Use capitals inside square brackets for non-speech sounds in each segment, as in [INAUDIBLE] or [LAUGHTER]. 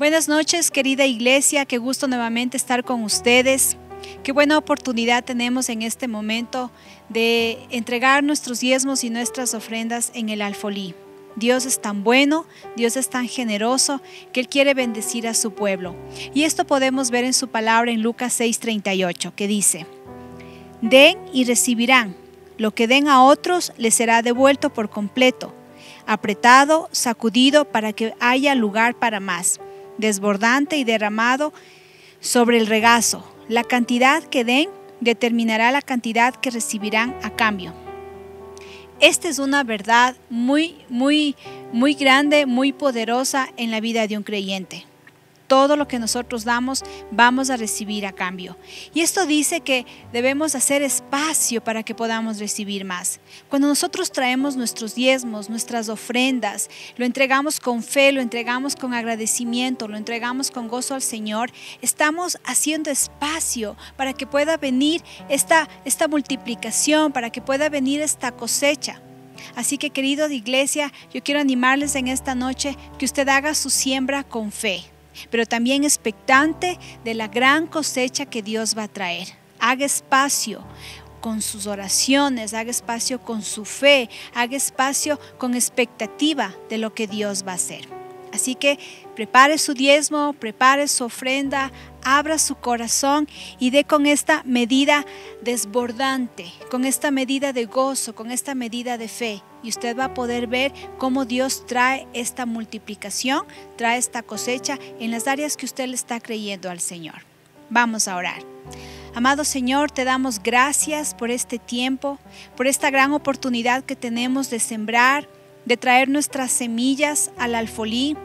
Buenas noches, querida iglesia, qué gusto nuevamente estar con ustedes. Qué buena oportunidad tenemos en este momento de entregar nuestros diezmos y nuestras ofrendas en el alfolí. Dios es tan bueno, Dios es tan generoso que Él quiere bendecir a su pueblo. Y esto podemos ver en su palabra en Lucas 6:38, que dice, Den y recibirán, lo que den a otros les será devuelto por completo, apretado, sacudido para que haya lugar para más desbordante y derramado sobre el regazo. La cantidad que den determinará la cantidad que recibirán a cambio. Esta es una verdad muy, muy, muy grande, muy poderosa en la vida de un creyente todo lo que nosotros damos vamos a recibir a cambio. Y esto dice que debemos hacer espacio para que podamos recibir más. Cuando nosotros traemos nuestros diezmos, nuestras ofrendas, lo entregamos con fe, lo entregamos con agradecimiento, lo entregamos con gozo al Señor, estamos haciendo espacio para que pueda venir esta, esta multiplicación, para que pueda venir esta cosecha. Así que querido de iglesia, yo quiero animarles en esta noche que usted haga su siembra con fe pero también expectante de la gran cosecha que Dios va a traer. Haga espacio con sus oraciones, haga espacio con su fe, haga espacio con expectativa de lo que Dios va a hacer. Así que prepare su diezmo, prepare su ofrenda, abra su corazón y dé con esta medida desbordante, con esta medida de gozo, con esta medida de fe. Y usted va a poder ver cómo Dios trae esta multiplicación, trae esta cosecha en las áreas que usted le está creyendo al Señor. Vamos a orar. Amado Señor, te damos gracias por este tiempo, por esta gran oportunidad que tenemos de sembrar de traer nuestras semillas al alfolí,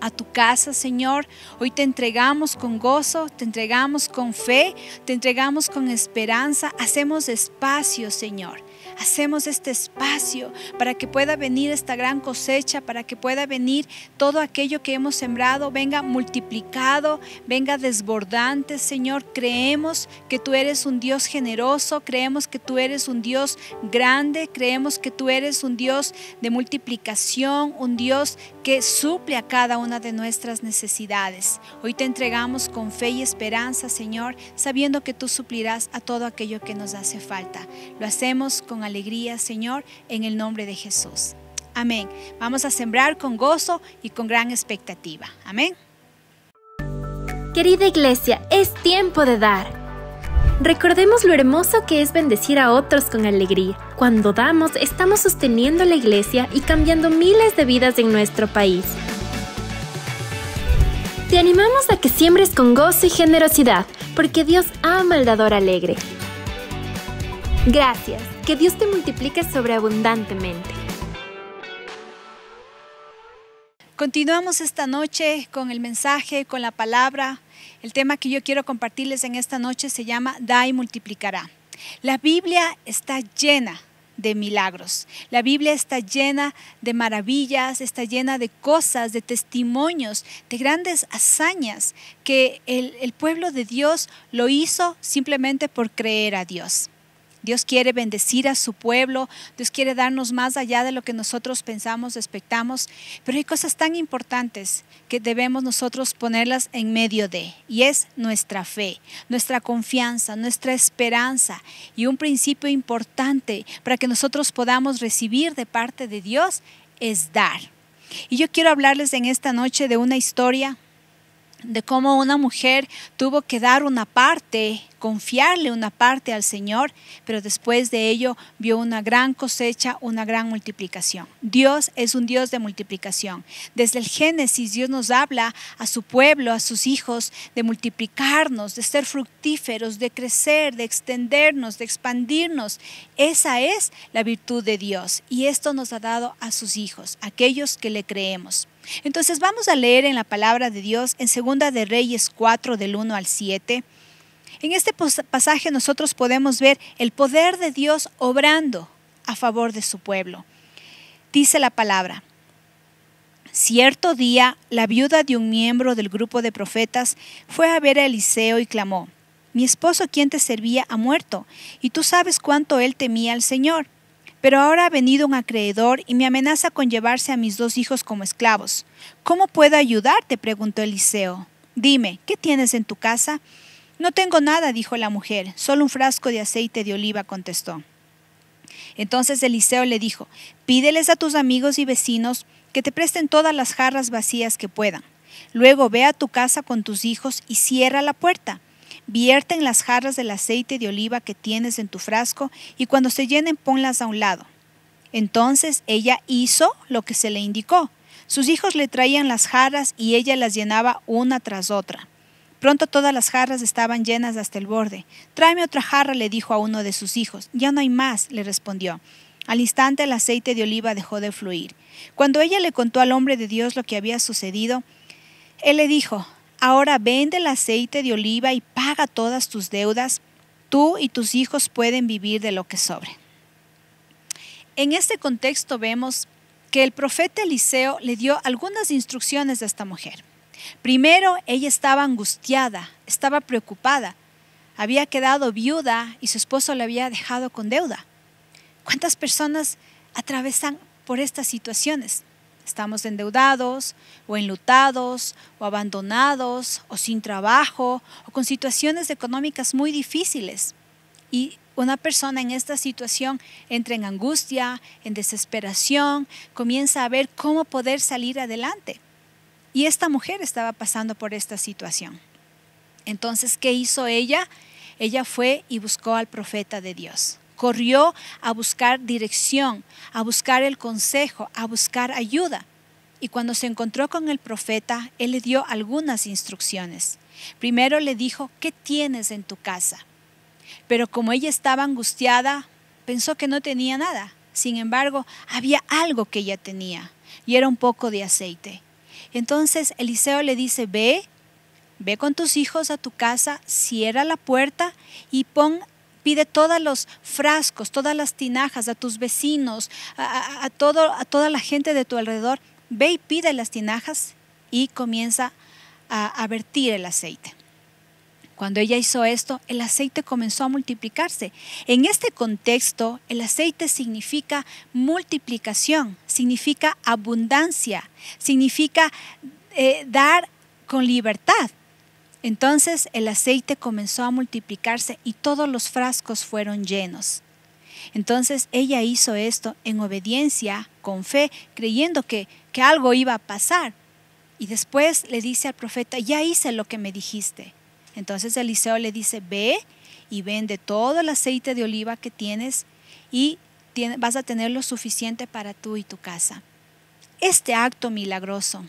a tu casa, Señor. Hoy te entregamos con gozo, te entregamos con fe, te entregamos con esperanza. Hacemos espacio, Señor hacemos este espacio para que pueda venir esta gran cosecha, para que pueda venir todo aquello que hemos sembrado, venga multiplicado, venga desbordante, Señor. Creemos que tú eres un Dios generoso, creemos que tú eres un Dios grande, creemos que tú eres un Dios de multiplicación, un Dios que suple a cada una de nuestras necesidades. Hoy te entregamos con fe y esperanza, Señor, sabiendo que tú suplirás a todo aquello que nos hace falta. Lo hacemos con alegría alegría, Señor, en el nombre de Jesús. Amén. Vamos a sembrar con gozo y con gran expectativa. Amén. Querida iglesia, es tiempo de dar. Recordemos lo hermoso que es bendecir a otros con alegría. Cuando damos, estamos sosteniendo la iglesia y cambiando miles de vidas en nuestro país. Te animamos a que siembres con gozo y generosidad, porque Dios ama al dador alegre. Gracias. Que Dios te multiplique sobreabundantemente. Continuamos esta noche con el mensaje, con la palabra. El tema que yo quiero compartirles en esta noche se llama Da y multiplicará. La Biblia está llena de milagros. La Biblia está llena de maravillas, está llena de cosas, de testimonios, de grandes hazañas que el, pueblo de Dios lo hizo simplemente por creer a Dios. Dios quiere bendecir a su pueblo, Dios quiere darnos más allá de lo que nosotros pensamos, expectamos, pero hay cosas tan importantes que debemos nosotros ponerlas en medio de, y es nuestra fe, nuestra confianza, nuestra esperanza y un principio importante para que nosotros podamos recibir de parte de Dios es dar. Y yo quiero hablarles en esta noche de una historia de cómo una mujer tuvo que dar una parte, confiarle una parte al Señor, pero después de ello vio una gran cosecha, una gran multiplicación. Dios es un Dios de multiplicación. Desde el Génesis Dios nos habla a su pueblo, a sus hijos, de multiplicarnos, de ser fructíferos, de crecer, de extendernos, de expandirnos. Esa es la virtud de Dios y esto nos ha dado a sus hijos, aquellos que le creemos. Entonces vamos a leer en la palabra de Dios en Segunda de Reyes 4 del 1 al 7. En este pasaje nosotros podemos ver el poder de Dios obrando a favor de su pueblo. Dice la palabra, cierto día la viuda de un miembro del grupo de profetas fue a ver a Eliseo y clamó, mi esposo quien te servía ha muerto, y tú sabes cuánto él temía al Señor. Pero ahora ha venido un acreedor y me amenaza con llevarse a mis dos hijos como esclavos. ¿Cómo puedo ayudarte? preguntó Eliseo. Dime, ¿qué tienes en tu casa? No tengo nada, dijo la mujer, solo un frasco de aceite de oliva, contestó. Entonces Eliseo le dijo, pídeles a tus amigos y vecinos que te presten todas las jarras vacías que puedan. Luego ve a tu casa con tus hijos y cierra la puerta. Vierte en las jarras del aceite de oliva que tienes en tu frasco y cuando se llenen ponlas a un lado. Entonces ella hizo lo que se le indicó. Sus hijos le traían las jarras y ella las llenaba una tras otra. Pronto todas las jarras estaban llenas hasta el borde. Tráeme otra jarra, le dijo a uno de sus hijos. Ya no hay más, le respondió. Al instante el aceite de oliva dejó de fluir. Cuando ella le contó al hombre de Dios lo que había sucedido, él le dijo, Ahora vende el aceite de oliva y paga todas tus deudas. Tú y tus hijos pueden vivir de lo que sobre. En este contexto vemos que el profeta Eliseo le dio algunas instrucciones a esta mujer. Primero, ella estaba angustiada, estaba preocupada. Había quedado viuda y su esposo la había dejado con deuda. ¿Cuántas personas atravesan por estas situaciones? Estamos endeudados o enlutados o abandonados o sin trabajo o con situaciones económicas muy difíciles. Y una persona en esta situación entra en angustia, en desesperación, comienza a ver cómo poder salir adelante. Y esta mujer estaba pasando por esta situación. Entonces, ¿qué hizo ella? Ella fue y buscó al profeta de Dios corrió a buscar dirección, a buscar el consejo, a buscar ayuda. Y cuando se encontró con el profeta, él le dio algunas instrucciones. Primero le dijo, ¿qué tienes en tu casa? Pero como ella estaba angustiada, pensó que no tenía nada. Sin embargo, había algo que ella tenía, y era un poco de aceite. Entonces Eliseo le dice, ve, ve con tus hijos a tu casa, cierra la puerta y pon Pide todos los frascos, todas las tinajas a tus vecinos, a, toda la gente de tu alrededor. Ve y pide las tinajas y comienza a, vertir el aceite. Cuando ella hizo esto, el aceite comenzó a multiplicarse. En este contexto, el aceite significa multiplicación, significa abundancia, significa eh, dar con libertad. Entonces el aceite comenzó a multiplicarse y todos los frascos fueron llenos. Entonces ella hizo esto en obediencia, con fe, creyendo que, algo iba a pasar. Y después le dice al profeta, ya hice lo que me dijiste. Entonces Eliseo le dice, ve y vende todo el aceite de oliva que tienes y vas a tener lo suficiente para tú y tu casa. Este acto milagroso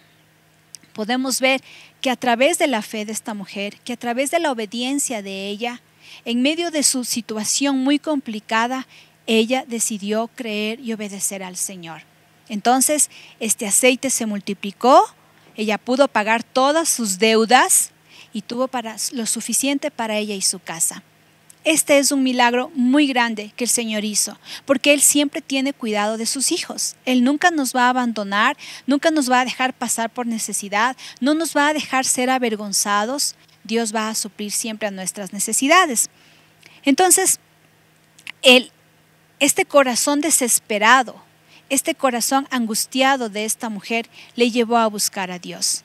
podemos ver que a través de la fe de esta mujer, que a través de la obediencia de ella, en medio de su situación muy complicada, ella decidió creer y obedecer al Señor. Entonces, este aceite se multiplicó, ella pudo pagar todas sus deudas y tuvo para, lo suficiente para ella y su casa. Este es un milagro muy grande que el Señor hizo, porque Él siempre tiene cuidado de sus hijos. Él nunca nos va a abandonar, nunca nos va a dejar pasar por necesidad, no nos va a dejar ser avergonzados. Dios va a suplir siempre a nuestras necesidades. Entonces, este corazón desesperado, este corazón angustiado de esta mujer le llevó a buscar a Dios.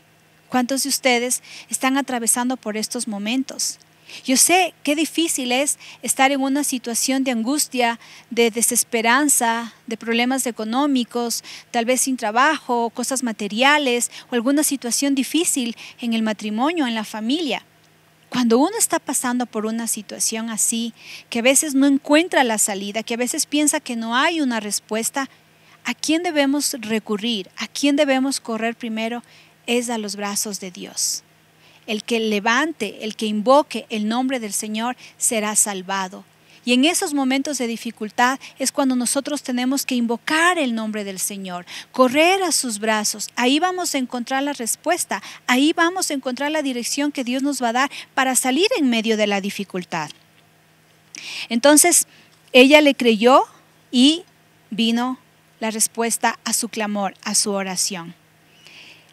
¿Cuántos de ustedes están atravesando por estos momentos? Yo sé qué difícil es estar en una situación de angustia, de desesperanza, de problemas económicos, tal vez sin trabajo, cosas materiales o alguna situación difícil en el matrimonio, en la familia. Cuando uno está pasando por una situación así, que a veces no encuentra la salida, que a veces piensa que no hay una respuesta, ¿a quién debemos recurrir? ¿A quién debemos correr primero? Es a los brazos de Dios. El que levante, el que invoque el nombre del Señor será salvado. Y en esos momentos de dificultad es cuando nosotros tenemos que invocar el nombre del Señor, correr a sus brazos. Ahí vamos a encontrar la respuesta, ahí vamos a encontrar la dirección que Dios nos va a dar para salir en medio de la dificultad. Entonces, ella le creyó y vino la respuesta a su clamor, a su oración.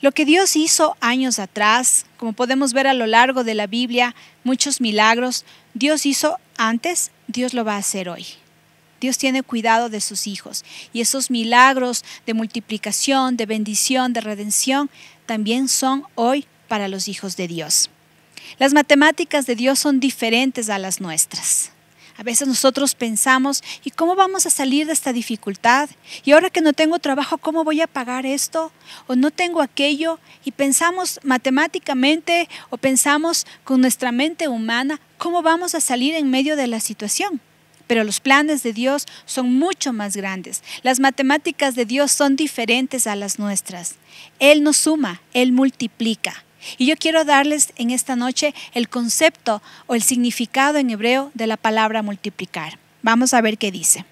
Lo que Dios hizo años atrás, como podemos ver a lo largo de la Biblia, muchos milagros, Dios hizo antes, Dios lo va a hacer hoy. Dios tiene cuidado de sus hijos y esos milagros de multiplicación, de bendición, de redención, también son hoy para los hijos de Dios. Las matemáticas de Dios son diferentes a las nuestras. A veces nosotros pensamos, ¿y cómo vamos a salir de esta dificultad? Y ahora que no tengo trabajo, ¿cómo voy a pagar esto? ¿O no tengo aquello? Y pensamos matemáticamente o pensamos con nuestra mente humana, ¿cómo vamos a salir en medio de la situación? Pero los planes de Dios son mucho más grandes. Las matemáticas de Dios son diferentes a las nuestras. Él nos suma, Él multiplica. Y yo quiero darles en esta noche el concepto o el significado en hebreo de la palabra multiplicar. Vamos a ver qué dice.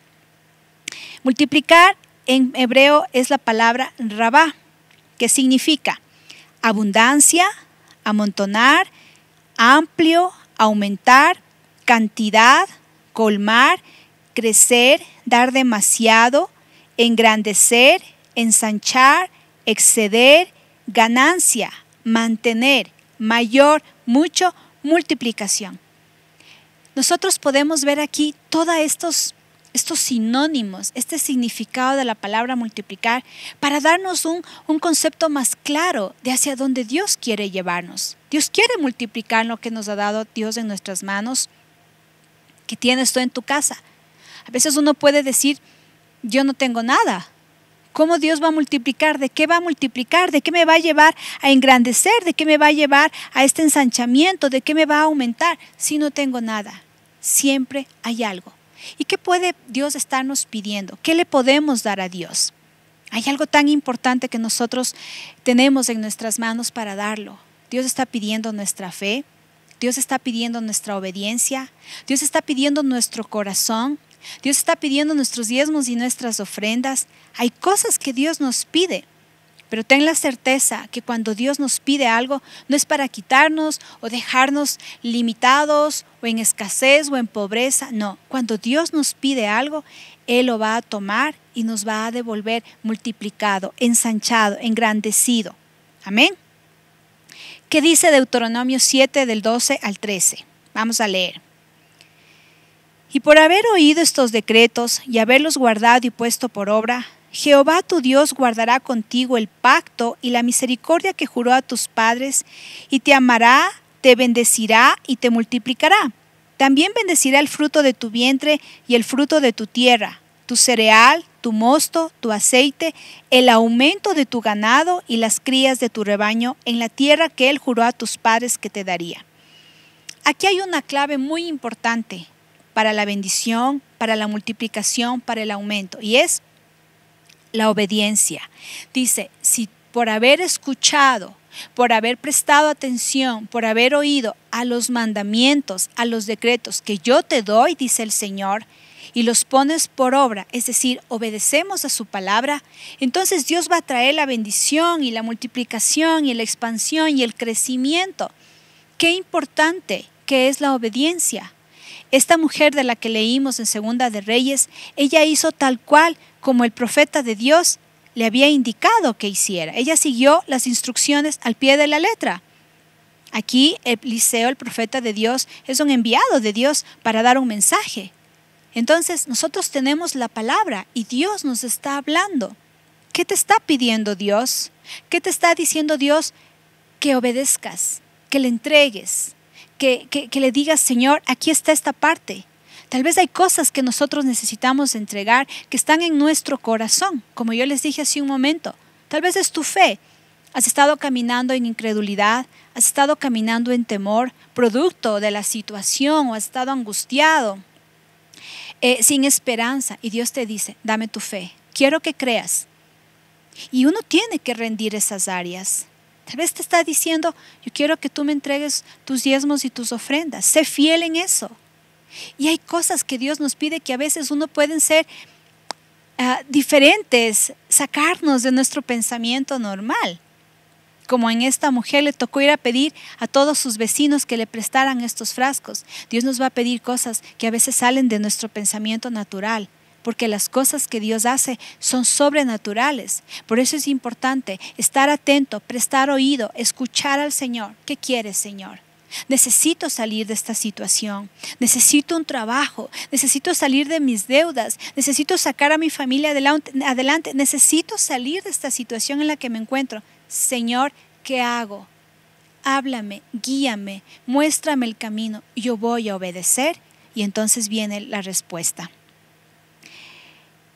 Multiplicar en hebreo es la palabra rabá, que significa abundancia, amontonar, amplio, aumentar, cantidad, colmar, crecer, dar demasiado, engrandecer, ensanchar, exceder, ganancia, mantener, mayor, mucho, multiplicación. Nosotros podemos ver aquí todos estos, estos sinónimos, este significado de la palabra multiplicar, para darnos un, un concepto más claro de hacia dónde Dios quiere llevarnos. Dios quiere multiplicar lo que nos ha dado Dios en nuestras manos, que tienes tú en tu casa. A veces uno puede decir, yo no tengo nada, cómo Dios va a multiplicar, de qué va a multiplicar, de qué me va a llevar a engrandecer, de qué me va a llevar a este ensanchamiento, de qué me va a aumentar si no tengo nada. Siempre hay algo. ¿Y qué puede Dios estarnos pidiendo? ¿Qué le podemos dar a Dios? Hay algo tan importante que nosotros tenemos en nuestras manos para darlo. Dios está pidiendo nuestra fe, Dios está pidiendo nuestra obediencia, Dios está pidiendo nuestro corazón, Dios está pidiendo nuestros diezmos y nuestras ofrendas. Hay cosas que Dios nos pide, pero ten la certeza que cuando Dios nos pide algo, no es para quitarnos o dejarnos limitados o en escasez o en pobreza. No, cuando Dios nos pide algo, Él lo va a tomar y nos va a devolver multiplicado, ensanchado, engrandecido. Amén. ¿Qué dice Deuteronomio 7 del 12 al 13? Vamos a leer. Y por haber oído estos decretos y haberlos guardado y puesto por obra, Jehová tu Dios guardará contigo el pacto y la misericordia que juró a tus padres, y te amará, te bendecirá y te multiplicará. También bendecirá el fruto de tu vientre y el fruto de tu tierra, tu cereal, tu mosto, tu aceite, el aumento de tu ganado y las crías de tu rebaño en la tierra que él juró a tus padres que te daría. Aquí hay una clave muy importante para la bendición, para la multiplicación, para el aumento. Y es la obediencia. Dice, si por haber escuchado, por haber prestado atención, por haber oído a los mandamientos, a los decretos que yo te doy, dice el Señor, y los pones por obra, es decir, obedecemos a su palabra, entonces Dios va a traer la bendición y la multiplicación y la expansión y el crecimiento. Qué importante que es la obediencia. Esta mujer de la que leímos en Segunda de Reyes, ella hizo tal cual como el profeta de Dios le había indicado que hiciera. Ella siguió las instrucciones al pie de la letra. Aquí Eliseo, el profeta de Dios, es un enviado de Dios para dar un mensaje. Entonces nosotros tenemos la palabra y Dios nos está hablando. ¿Qué te está pidiendo Dios? ¿Qué te está diciendo Dios? Que obedezcas, que le entregues, que, le digas, Señor, aquí está esta parte. Tal vez hay cosas que nosotros necesitamos entregar que están en nuestro corazón, como yo les dije hace un momento. Tal vez es tu fe. Has estado caminando en incredulidad, has estado caminando en temor, producto de la situación, o has estado angustiado, eh, sin esperanza. Y Dios te dice, dame tu fe, quiero que creas. Y uno tiene que rendir esas áreas. Tal vez te está diciendo, yo quiero que tú me entregues tus diezmos y tus ofrendas. Sé fiel en eso. Y hay cosas que Dios nos pide que a veces uno pueden ser ah, diferentes, sacarnos de nuestro pensamiento normal. Como en esta mujer le tocó ir a pedir a todos sus vecinos que le prestaran estos frascos. Dios nos va a pedir cosas que a veces salen de nuestro pensamiento natural porque las cosas que Dios hace son sobrenaturales. Por eso es importante estar atento, prestar oído, escuchar al Señor. ¿Qué quieres, Señor? Necesito salir de esta situación. Necesito un trabajo. Necesito salir de mis deudas. Necesito sacar a mi familia adelante. Necesito salir de esta situación en la que me encuentro. Señor, ¿qué hago? Háblame, guíame, muéstrame el camino. Yo voy a obedecer. Y entonces viene la respuesta.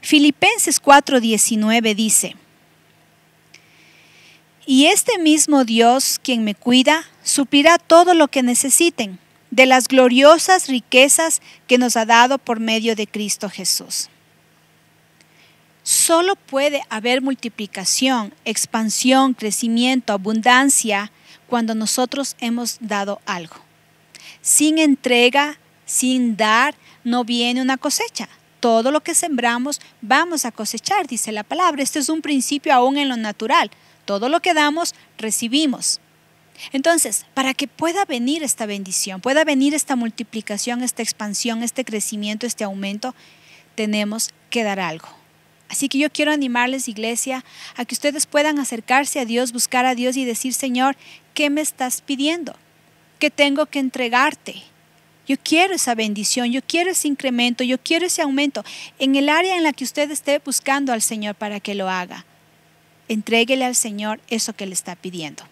Filipenses 4:19 dice, Y este mismo Dios quien me cuida, suplirá todo lo que necesiten de las gloriosas riquezas que nos ha dado por medio de Cristo Jesús. Solo puede haber multiplicación, expansión, crecimiento, abundancia cuando nosotros hemos dado algo. Sin entrega, sin dar, no viene una cosecha todo lo que sembramos vamos a cosechar, dice la palabra. Este es un principio aún en lo natural. Todo lo que damos, recibimos. Entonces, para que pueda venir esta bendición, pueda venir esta multiplicación, esta expansión, este crecimiento, este aumento, tenemos que dar algo. Así que yo quiero animarles, iglesia, a que ustedes puedan acercarse a Dios, buscar a Dios y decir, Señor, ¿qué me estás pidiendo? ¿Qué tengo que entregarte? Yo quiero esa bendición, yo quiero ese incremento, yo quiero ese aumento en el área en la que usted esté buscando al Señor para que lo haga. Entréguele al Señor eso que le está pidiendo.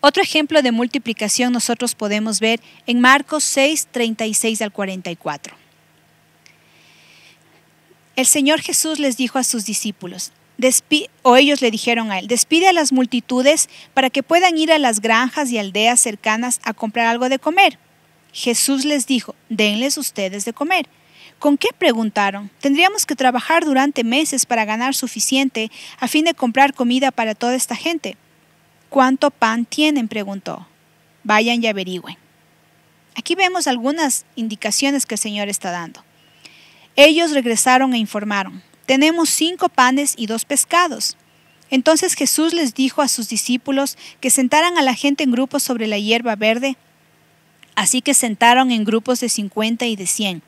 Otro ejemplo de multiplicación nosotros podemos ver en Marcos 6, 36 al 44. El Señor Jesús les dijo a sus discípulos, o ellos le dijeron a él, despide a las multitudes para que puedan ir a las granjas y aldeas cercanas a comprar algo de comer. Jesús les dijo, denles ustedes de comer. ¿Con qué preguntaron? Tendríamos que trabajar durante meses para ganar suficiente a fin de comprar comida para toda esta gente. ¿Cuánto pan tienen? preguntó. Vayan y averigüen. Aquí vemos algunas indicaciones que el Señor está dando. Ellos regresaron e informaron, tenemos cinco panes y dos pescados. Entonces Jesús les dijo a sus discípulos que sentaran a la gente en grupos sobre la hierba verde Así que sentaron en grupos de cincuenta y de cien.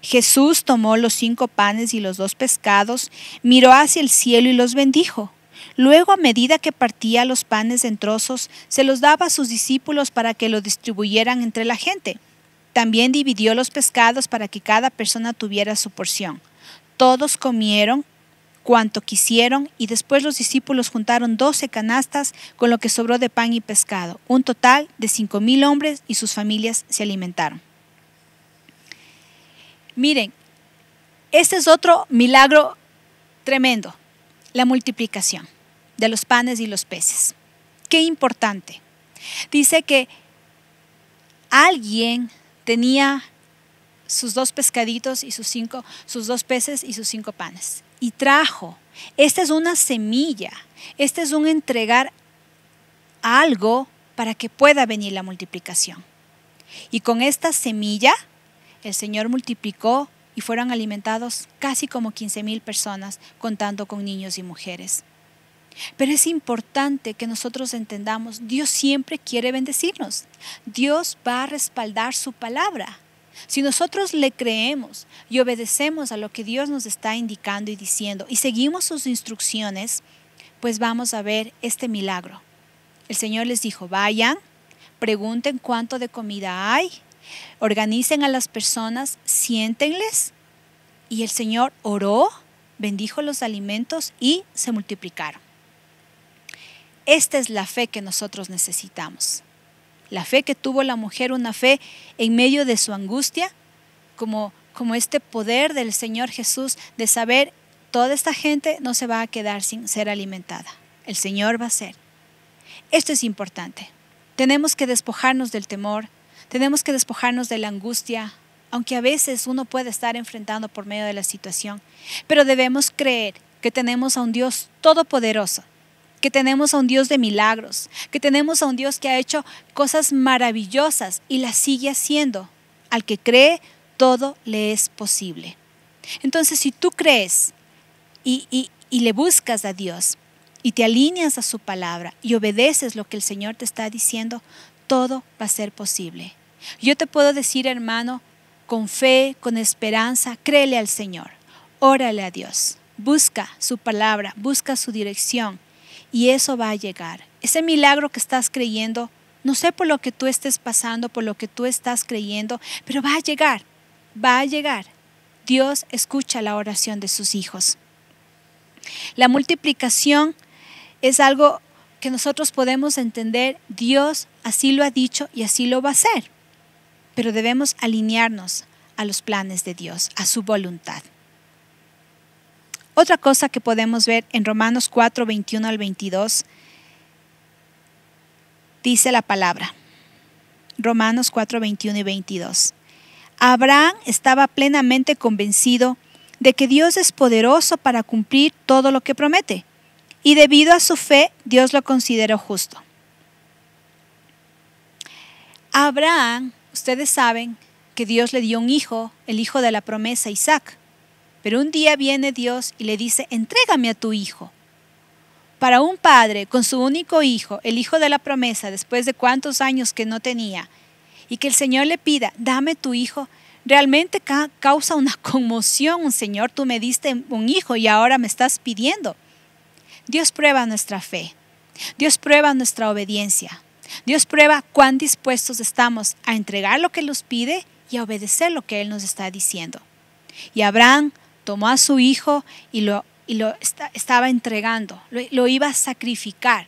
Jesús tomó los cinco panes y los dos pescados, miró hacia el cielo y los bendijo. Luego, a medida que partía los panes en trozos, se los daba a sus discípulos para que lo distribuyeran entre la gente. También dividió los pescados para que cada persona tuviera su porción. Todos comieron cuanto quisieron, y después los discípulos juntaron doce canastas con lo que sobró de pan y pescado. Un total de cinco mil hombres y sus familias se alimentaron. Miren, este es otro milagro tremendo, la multiplicación de los panes y los peces. Qué importante. Dice que alguien tenía sus dos pescaditos y sus cinco, sus dos peces y sus cinco panes y trajo. Esta es una semilla, este es un entregar algo para que pueda venir la multiplicación. Y con esta semilla, el Señor multiplicó y fueron alimentados casi como 15 mil personas, contando con niños y mujeres. Pero es importante que nosotros entendamos, Dios siempre quiere bendecirnos. Dios va a respaldar su palabra. Si nosotros le creemos y obedecemos a lo que Dios nos está indicando y diciendo y seguimos sus instrucciones, pues vamos a ver este milagro. El Señor les dijo, vayan, pregunten cuánto de comida hay, organicen a las personas, siéntenles. Y el Señor oró, bendijo los alimentos y se multiplicaron. Esta es la fe que nosotros necesitamos la fe que tuvo la mujer, una fe en medio de su angustia, como, como este poder del Señor Jesús de saber, toda esta gente no se va a quedar sin ser alimentada. El Señor va a ser. Esto es importante. Tenemos que despojarnos del temor, tenemos que despojarnos de la angustia, aunque a veces uno puede estar enfrentando por medio de la situación, pero debemos creer que tenemos a un Dios todopoderoso que tenemos a un Dios de milagros, que tenemos a un Dios que ha hecho cosas maravillosas y las sigue haciendo. Al que cree, todo le es posible. Entonces, si tú crees y, y, y le buscas a Dios y te alineas a su palabra y obedeces lo que el Señor te está diciendo, todo va a ser posible. Yo te puedo decir, hermano, con fe, con esperanza, créele al Señor, órale a Dios, busca su palabra, busca su dirección y eso va a llegar. Ese milagro que estás creyendo, no sé por lo que tú estés pasando, por lo que tú estás creyendo, pero va a llegar, va a llegar. Dios escucha la oración de sus hijos. La multiplicación es algo que nosotros podemos entender, Dios así lo ha dicho y así lo va a hacer, pero debemos alinearnos a los planes de Dios, a su voluntad. Otra cosa que podemos ver en Romanos 4, 21 al 22, dice la palabra. Romanos 4, 21 y 22. Abraham estaba plenamente convencido de que Dios es poderoso para cumplir todo lo que promete, y debido a su fe Dios lo consideró justo. Abraham, ustedes saben que Dios le dio un hijo, el hijo de la promesa, Isaac. Pero un día viene Dios y le dice, entrégame a tu hijo. Para un padre con su único hijo, el hijo de la promesa, después de cuántos años que no tenía, y que el Señor le pida, dame tu hijo, realmente causa una [LAUGHS] conmoción. Señor, tú me diste un hijo y ahora me estás pidiendo. Dios prueba nuestra fe. Dios prueba nuestra obediencia. Dios prueba cuán dispuestos estamos a entregar lo que nos pide y a obedecer lo que Él nos está diciendo. Y Abraham tomó a su hijo y lo, lo estaba entregando, lo, lo iba a sacrificar.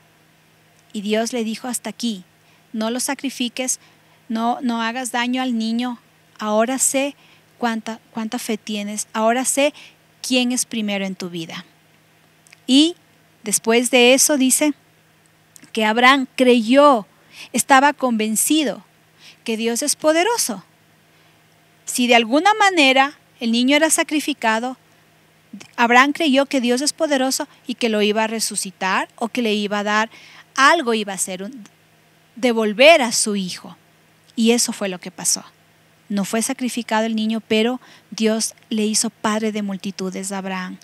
Y Dios le dijo hasta aquí, no lo sacrifiques, no, no hagas daño al niño, ahora sé cuánta, cuánta fe tienes, ahora sé quién es primero en tu vida. Y después de eso dice que Abraham creyó, estaba convencido que Dios es poderoso. Si de alguna manera el niño era sacrificado, Abraham creyó que Dios es poderoso y que lo iba a resucitar o que le iba a dar algo, iba a hacer, devolver a su hijo. Y eso fue lo que pasó. No fue sacrificado el niño, pero Dios le hizo padre de multitudes a Abraham.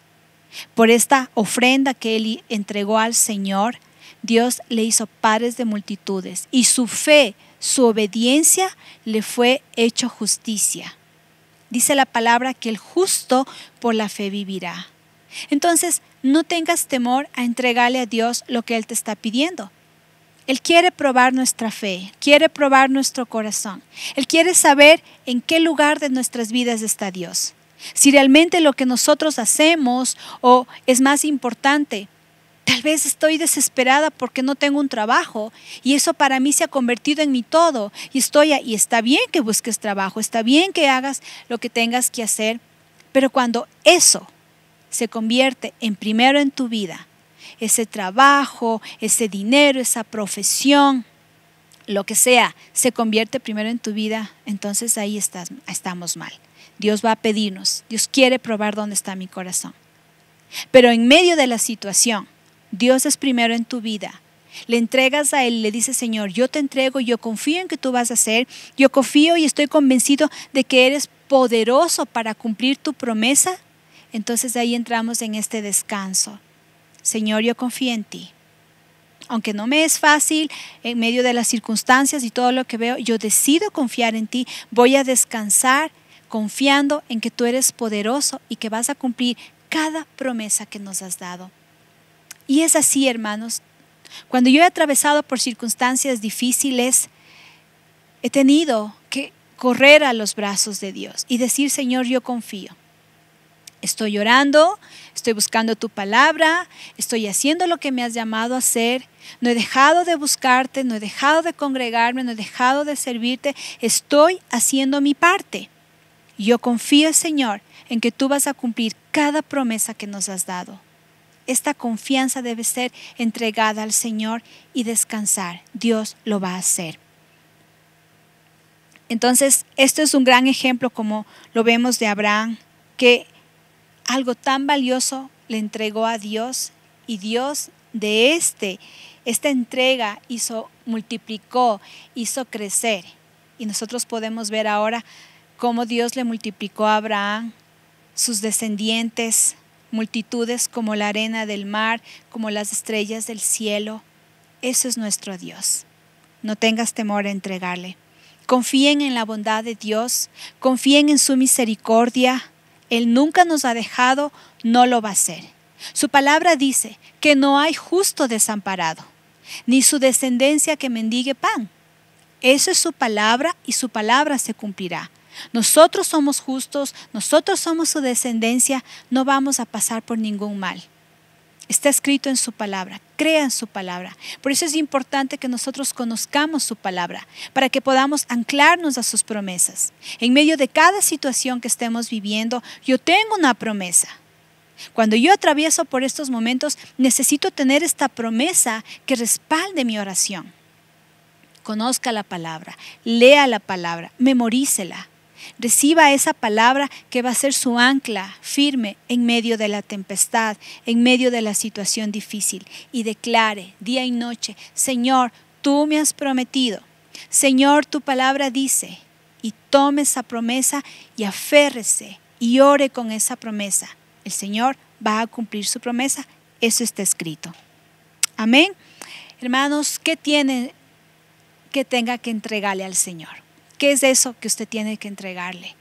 Por esta ofrenda que él entregó al Señor, Dios le hizo padres de multitudes y su fe, su obediencia le fue hecho justicia. Dice la palabra que el justo por la fe vivirá. Entonces, no tengas temor a entregarle a Dios lo que Él te está pidiendo. Él quiere probar nuestra fe, quiere probar nuestro corazón. Él quiere saber en qué lugar de nuestras vidas está Dios. Si realmente lo que nosotros hacemos o es más importante Tal vez estoy desesperada porque no tengo un trabajo y eso para mí se ha convertido en mi todo. Y estoy y está bien que busques trabajo, está bien que hagas lo que tengas que hacer, pero cuando eso se convierte en primero en tu vida, ese trabajo, ese dinero, esa profesión, lo que sea, se convierte primero en tu vida, entonces ahí estamos mal. Dios va a pedirnos, Dios quiere probar dónde está mi corazón. Pero en medio de la situación, Dios es primero en tu vida. Le entregas a Él, le dices, Señor, yo te entrego, yo confío en que tú vas a hacer, yo confío y estoy convencido de que eres poderoso para cumplir tu promesa. Entonces ahí entramos en este descanso. Señor, yo confío en ti. Aunque no me es fácil, en medio de las circunstancias y todo lo que veo, yo decido confiar en ti, voy a descansar confiando en que tú eres poderoso y que vas a cumplir cada promesa que nos has dado. Y es así, hermanos. Cuando yo he atravesado por circunstancias difíciles, he tenido que correr a los brazos de Dios y decir, Señor, yo confío. Estoy llorando, estoy buscando tu palabra, estoy haciendo lo que me has llamado a hacer, no he dejado de buscarte, no he dejado de congregarme, no he dejado de servirte, estoy haciendo mi parte. Yo confío, Señor, en que tú vas a cumplir cada promesa que nos has dado. Esta confianza debe ser entregada al Señor y descansar. Dios lo va a hacer. Entonces, esto es un gran ejemplo como lo vemos de Abraham, que algo tan valioso le entregó a Dios y Dios de este, esta entrega hizo, multiplicó, hizo crecer. Y nosotros podemos ver ahora cómo Dios le multiplicó a Abraham, sus descendientes, multitudes como la arena del mar, como las estrellas del cielo. Eso es nuestro Dios. No tengas temor a entregarle. Confíen en la bondad de Dios, confíen en su misericordia. Él nunca nos ha dejado, no lo va a hacer. Su palabra dice que no hay justo desamparado, ni su descendencia que mendigue pan. Eso es su palabra y su palabra se cumplirá. Nosotros somos justos, nosotros somos su descendencia, no vamos a pasar por ningún mal. Está escrito en su palabra, crea en su palabra. Por eso es importante que nosotros conozcamos su palabra, para que podamos anclarnos a sus promesas. En medio de cada situación que estemos viviendo, yo tengo una promesa. Cuando yo atravieso por estos momentos, necesito tener esta promesa que respalde mi oración. Conozca la palabra, lea la palabra, memorícela. Reciba esa palabra que va a ser su ancla firme en medio de la tempestad, en medio de la situación difícil. Y declare día y noche, Señor, tú me has prometido. Señor, tu palabra dice, y tome esa promesa y aférrese y ore con esa promesa. El Señor va a cumplir su promesa. Eso está escrito. Amén. Hermanos, ¿qué tiene que tenga que entregarle al Señor? ¿Qué es eso que usted tiene que entregarle?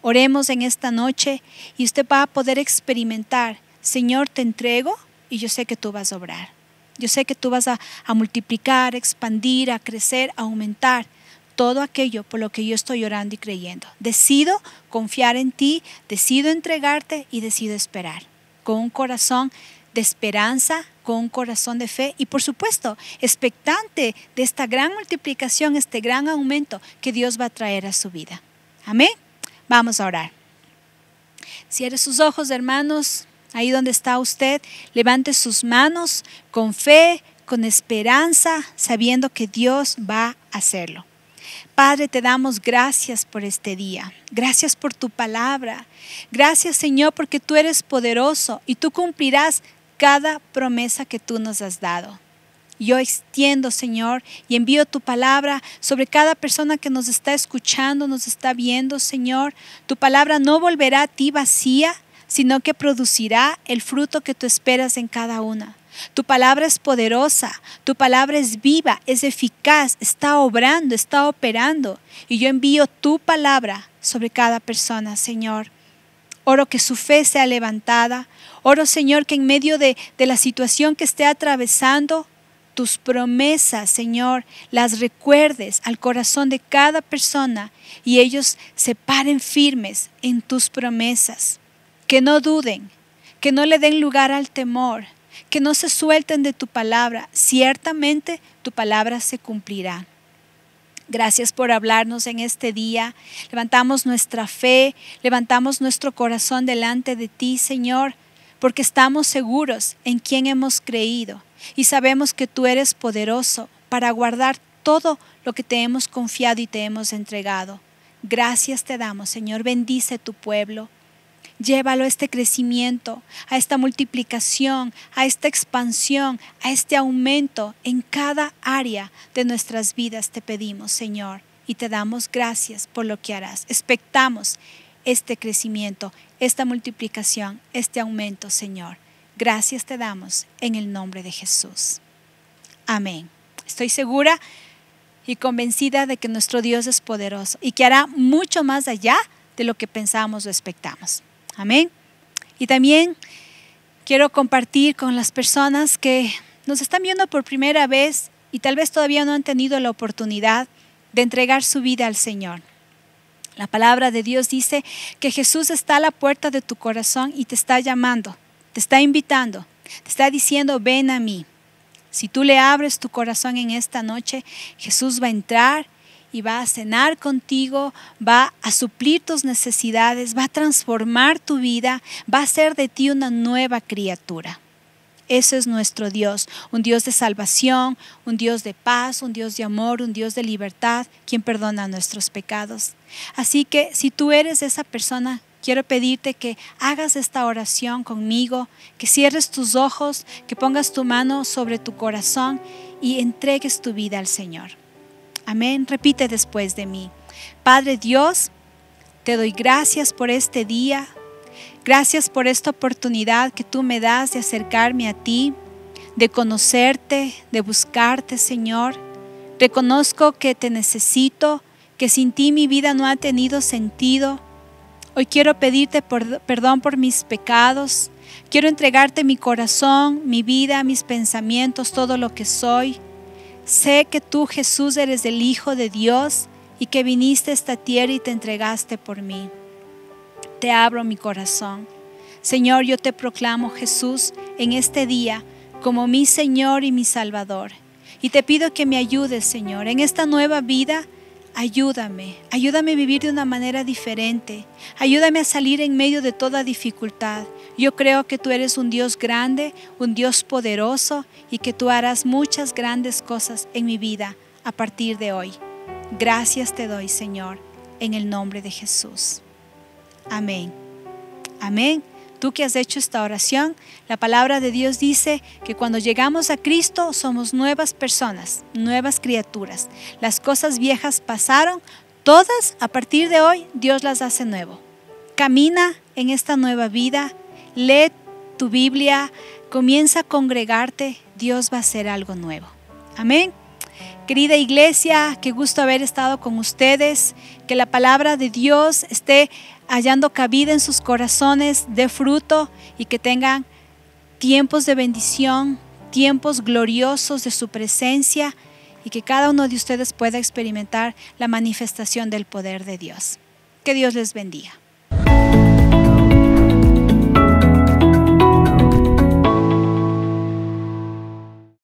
Oremos en esta noche y usted va a poder experimentar, Señor, te entrego y yo sé que tú vas a obrar. Yo sé que tú vas a, multiplicar, expandir, a crecer, a aumentar todo aquello por lo que yo estoy orando y creyendo. Decido confiar en ti, decido entregarte y decido esperar con un corazón de esperanza, con corazón de fe y por supuesto expectante de esta gran multiplicación, este gran aumento que Dios va a traer a su vida. Amén. Vamos a orar. Cierre sus ojos, hermanos, ahí donde está usted, levante sus manos con fe, con esperanza, sabiendo que Dios va a hacerlo. Padre, te damos gracias por este día. Gracias por tu palabra. Gracias, Señor, porque tú eres poderoso y tú cumplirás cada promesa que tú nos has dado. Yo extiendo, Señor, y envío tu palabra sobre cada persona que nos está escuchando, nos está viendo, Señor. Tu palabra no volverá a ti vacía, sino que producirá el fruto que tú esperas en cada una. Tu palabra es poderosa, tu palabra es viva, es eficaz, está obrando, está operando. Y yo envío tu palabra sobre cada persona, Señor. Oro que su fe sea levantada, Oro, Señor, que en medio de, de la situación que esté atravesando, tus promesas, Señor, las recuerdes al corazón de cada persona y ellos se paren firmes en tus promesas. Que no duden, que no le den lugar al temor, que no se suelten de tu palabra. Ciertamente tu palabra se cumplirá. Gracias por hablarnos en este día. Levantamos nuestra fe, levantamos nuestro corazón delante de ti, Señor porque estamos seguros en quien hemos creído y sabemos que tú eres poderoso para guardar todo lo que te hemos confiado y te hemos entregado. Gracias te damos, Señor. Bendice tu pueblo. Llévalo a este crecimiento, a esta multiplicación, a esta expansión, a este aumento en cada área de nuestras vidas, te pedimos, Señor. Y te damos gracias por lo que harás. Expectamos este crecimiento esta multiplicación, este aumento, Señor. Gracias te damos en el nombre de Jesús. Amén. Estoy segura y convencida de que nuestro Dios es poderoso y que hará mucho más allá de lo que pensamos o expectamos. Amén. Y también quiero compartir con las personas que nos están viendo por primera vez y tal vez todavía no han tenido la oportunidad de entregar su vida al Señor. La palabra de Dios dice que Jesús está a la puerta de tu corazón y te está llamando, te está invitando, te está diciendo, ven a mí. Si tú le abres tu corazón en esta noche, Jesús va a entrar y va a cenar contigo, va a suplir tus necesidades, va a transformar tu vida, va a hacer de ti una nueva criatura. Ese es nuestro Dios, un Dios de salvación, un Dios de paz, un Dios de amor, un Dios de libertad, quien perdona nuestros pecados. Así que si tú eres esa persona quiero pedirte que hagas esta oración conmigo, que cierres tus ojos, que pongas tu mano sobre tu corazón y entregues tu vida al Señor. Amén. Repite después de mí. Padre Dios, te doy gracias por este día, Gracias por esta oportunidad que tú me das de acercarme a ti, de conocerte, de buscarte, Señor. Reconozco que te necesito, que sin ti mi vida no ha tenido sentido. Hoy quiero pedirte perdón por mis pecados. Quiero entregarte mi corazón, mi vida, mis pensamientos, todo lo que soy. Sé que tú, Jesús, eres el Hijo de Dios y que viniste a esta tierra y te entregaste por mí te abro mi corazón. Señor, yo te proclamo Jesús en este día como mi Señor y mi Salvador. Y te pido que me ayudes, Señor, en esta nueva vida. Ayúdame, ayúdame a vivir de una manera diferente, ayúdame a salir en medio de toda dificultad. Yo creo que tú eres un Dios grande, un Dios poderoso y que tú harás muchas grandes cosas en mi vida a partir de hoy. Gracias te doy, Señor, en el nombre de Jesús. Amén. Amén. Tú que has hecho esta oración, la palabra de Dios dice que cuando llegamos a Cristo somos nuevas personas, nuevas criaturas. Las cosas viejas pasaron, todas a partir de hoy Dios las hace nuevo. Camina en esta nueva vida, lee tu Biblia, comienza a congregarte, Dios va a hacer algo nuevo. Amén. Querida iglesia, qué gusto haber estado con ustedes, que la palabra de Dios esté hallando cabida en sus corazones, de fruto y que tengan tiempos de bendición, tiempos gloriosos de su presencia y que cada uno de ustedes pueda experimentar la manifestación del poder de Dios. Que Dios les bendiga.